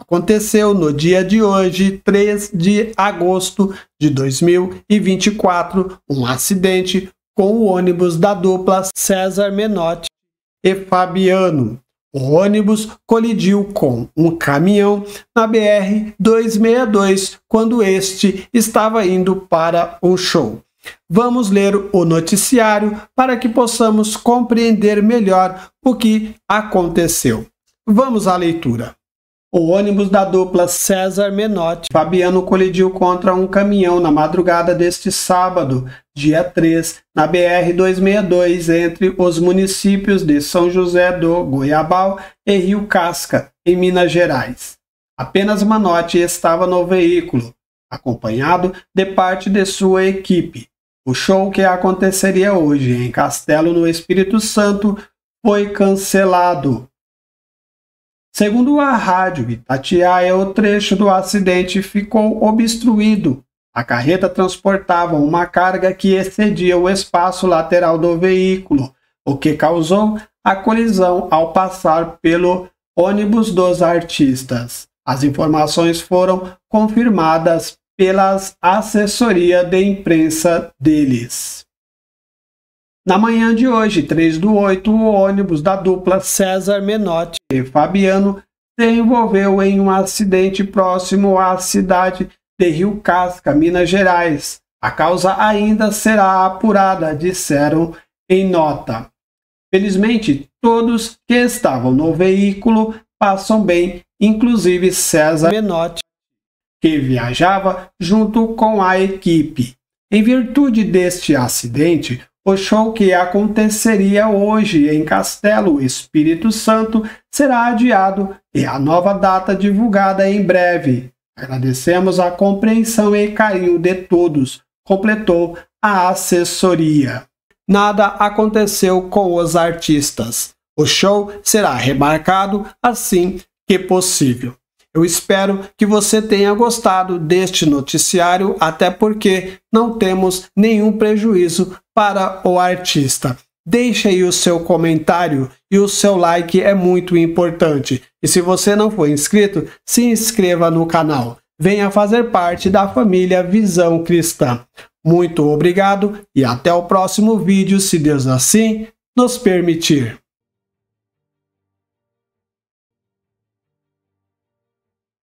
Aconteceu no dia de hoje, 3 de agosto de 2024, um acidente com o ônibus da dupla César Menotti e Fabiano. O ônibus colidiu com um caminhão na BR 262 quando este estava indo para o show. Vamos ler o noticiário para que possamos compreender melhor o que aconteceu. Vamos à leitura. O ônibus da dupla César Menotti Fabiano colidiu contra um caminhão na madrugada deste sábado, dia 3, na BR 262, entre os municípios de São José do Goiabal e Rio Casca, em Minas Gerais. Apenas Manotti estava no veículo, acompanhado de parte de sua equipe. O show que aconteceria hoje em Castelo no Espírito Santo foi cancelado Segundo a rádio, Itatiaia, é o trecho do acidente ficou obstruído. A carreta transportava uma carga que excedia o espaço lateral do veículo, o que causou a colisão ao passar pelo ônibus dos artistas. As informações foram confirmadas pelas assessoria de imprensa deles. Na manhã de hoje, 3 do 8, o ônibus da dupla César Menotti e Fabiano se envolveu em um acidente próximo à cidade de Rio Casca, Minas Gerais. A causa ainda será apurada, disseram em nota. Felizmente, todos que estavam no veículo passam bem, inclusive César Menotti, que viajava junto com a equipe. Em virtude deste acidente, o show que aconteceria hoje em Castelo Espírito Santo será adiado e a nova data divulgada em breve. Agradecemos a compreensão e carinho de todos, completou a assessoria. Nada aconteceu com os artistas. O show será remarcado assim que possível. Eu espero que você tenha gostado deste noticiário, até porque não temos nenhum prejuízo para o artista. Deixe aí o seu comentário e o seu like é muito importante. E se você não for inscrito, se inscreva no canal. Venha fazer parte da família Visão Cristã. Muito obrigado e até o próximo vídeo, se Deus assim nos permitir.